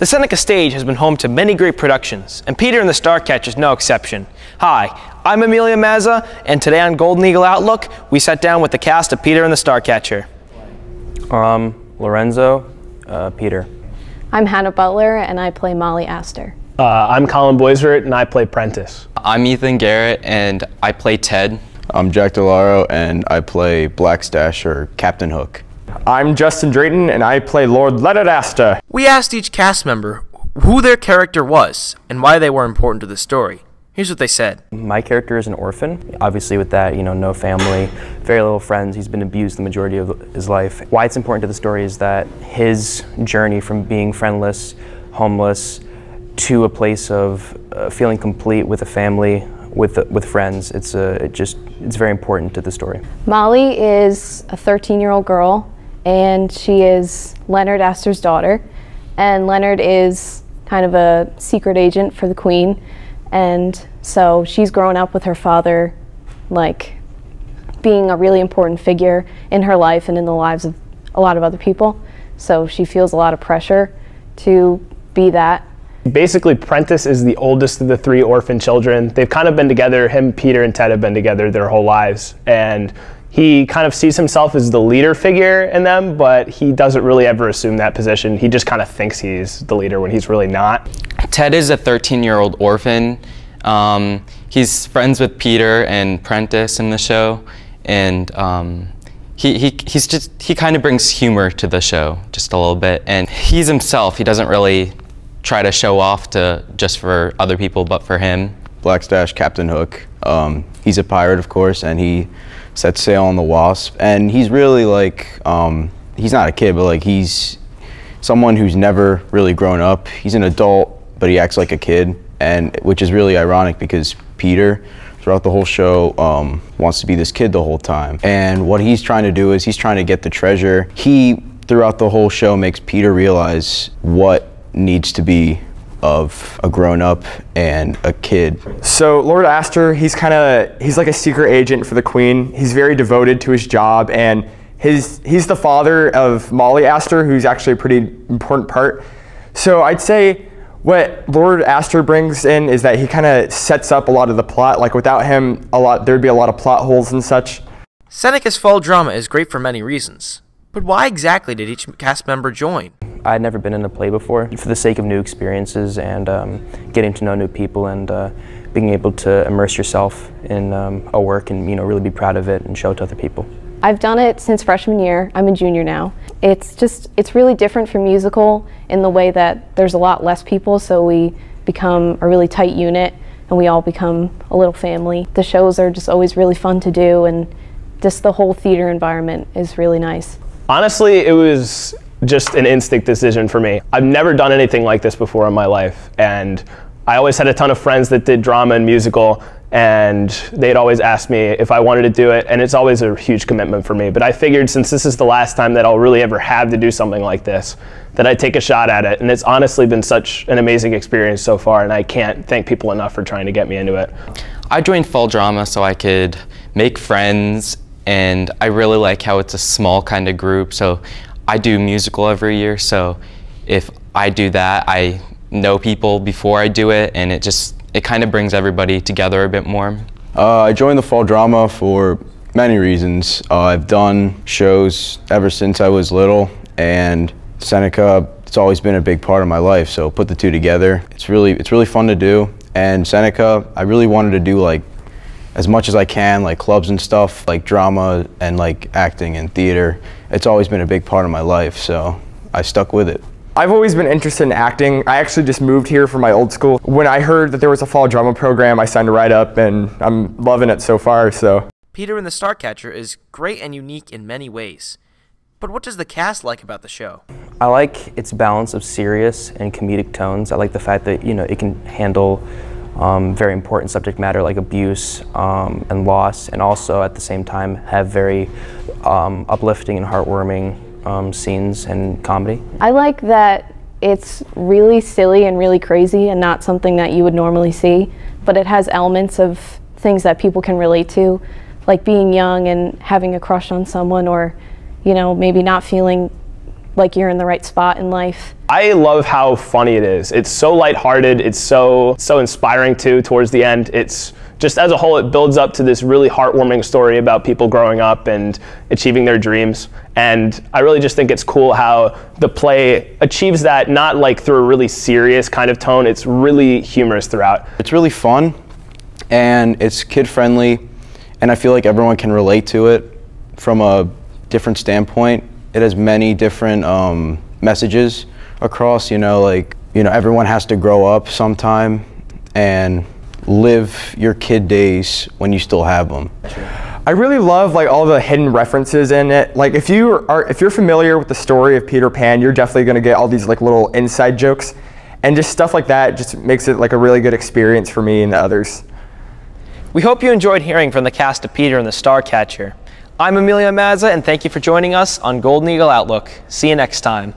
The Seneca stage has been home to many great productions, and Peter and the Starcatcher is no exception. Hi, I'm Amelia Mazza, and today on Golden Eagle Outlook, we sat down with the cast of Peter and the Starcatcher. Um, Lorenzo, uh, Peter. I'm Hannah Butler, and I play Molly Astor. Uh, I'm Colin Boisert, and I play Prentice. I'm Ethan Garrett, and I play Ted. I'm Jack DeLaro, and I play Black or Captain Hook. I'm Justin Drayton, and I play Lord Asta. We asked each cast member who their character was and why they were important to the story. Here's what they said. My character is an orphan. Obviously with that, you know, no family, very little friends. He's been abused the majority of his life. Why it's important to the story is that his journey from being friendless, homeless, to a place of uh, feeling complete with a family, with, uh, with friends, it's, uh, it just, it's very important to the story. Molly is a 13-year-old girl and she is Leonard Astor's daughter. And Leonard is kind of a secret agent for the Queen. And so she's grown up with her father, like being a really important figure in her life and in the lives of a lot of other people. So she feels a lot of pressure to be that. Basically, Prentice is the oldest of the three orphan children. They've kind of been together, him, Peter, and Ted have been together their whole lives. And he kind of sees himself as the leader figure in them, but he doesn't really ever assume that position. He just kind of thinks he's the leader when he's really not. Ted is a 13 year old orphan. Um, he's friends with Peter and Prentice in the show, and um, he, he, he's just, he kind of brings humor to the show just a little bit. And he's himself, he doesn't really try to show off to just for other people, but for him. Blackstash, Captain Hook, um, he's a pirate, of course, and he sets sail on the Wasp. And he's really like, um, he's not a kid, but like he's someone who's never really grown up. He's an adult, but he acts like a kid, and which is really ironic because Peter, throughout the whole show, um, wants to be this kid the whole time. And what he's trying to do is he's trying to get the treasure. He, throughout the whole show, makes Peter realize what needs to be of a grown up and a kid. So Lord Astor, he's kind of he's like a secret agent for the Queen. He's very devoted to his job, and his he's the father of Molly Astor, who's actually a pretty important part. So I'd say what Lord Astor brings in is that he kind of sets up a lot of the plot. Like without him, a lot there'd be a lot of plot holes and such. Seneca's fall drama is great for many reasons, but why exactly did each cast member join? I had never been in a play before for the sake of new experiences and um, getting to know new people and uh, being able to immerse yourself in um, a work and you know really be proud of it and show it to other people. I've done it since freshman year. I'm a junior now. It's just it's really different from musical in the way that there's a lot less people, so we become a really tight unit and we all become a little family. The shows are just always really fun to do and just the whole theater environment is really nice. Honestly, it was just an instinct decision for me. I've never done anything like this before in my life. And I always had a ton of friends that did drama and musical, and they'd always ask me if I wanted to do it. And it's always a huge commitment for me. But I figured since this is the last time that I'll really ever have to do something like this, that I'd take a shot at it. And it's honestly been such an amazing experience so far, and I can't thank people enough for trying to get me into it. I joined Fall Drama so I could make friends and I really like how it's a small kind of group. So I do musical every year, so if I do that, I know people before I do it, and it just it kind of brings everybody together a bit more. Uh, I joined the fall drama for many reasons. Uh, I've done shows ever since I was little, and Seneca, it's always been a big part of my life. So put the two together. It's really it's really fun to do. And Seneca, I really wanted to do like as much as I can, like clubs and stuff, like drama and like acting and theater. It's always been a big part of my life, so I stuck with it. I've always been interested in acting. I actually just moved here from my old school. When I heard that there was a fall drama program, I signed right up and I'm loving it so far, so. Peter and the Starcatcher is great and unique in many ways. But what does the cast like about the show? I like its balance of serious and comedic tones. I like the fact that, you know, it can handle um, very important subject matter like abuse um, and loss, and also at the same time have very um, uplifting and heartwarming um, scenes and comedy. I like that it's really silly and really crazy and not something that you would normally see, but it has elements of things that people can relate to, like being young and having a crush on someone or, you know, maybe not feeling like you're in the right spot in life. I love how funny it is. It's so lighthearted. It's so so inspiring too. Towards the end, it's just as a whole, it builds up to this really heartwarming story about people growing up and achieving their dreams. And I really just think it's cool how the play achieves that, not like through a really serious kind of tone. It's really humorous throughout. It's really fun, and it's kid friendly, and I feel like everyone can relate to it from a different standpoint. It has many different um, messages across, you know, like, you know, everyone has to grow up sometime and live your kid days when you still have them. I really love like all the hidden references in it. Like if you are if you're familiar with the story of Peter Pan, you're definitely going to get all these like little inside jokes and just stuff like that just makes it like a really good experience for me and the others. We hope you enjoyed hearing from the cast of Peter and the Starcatcher. I'm Emilio Mazza, and thank you for joining us on Golden Eagle Outlook. See you next time.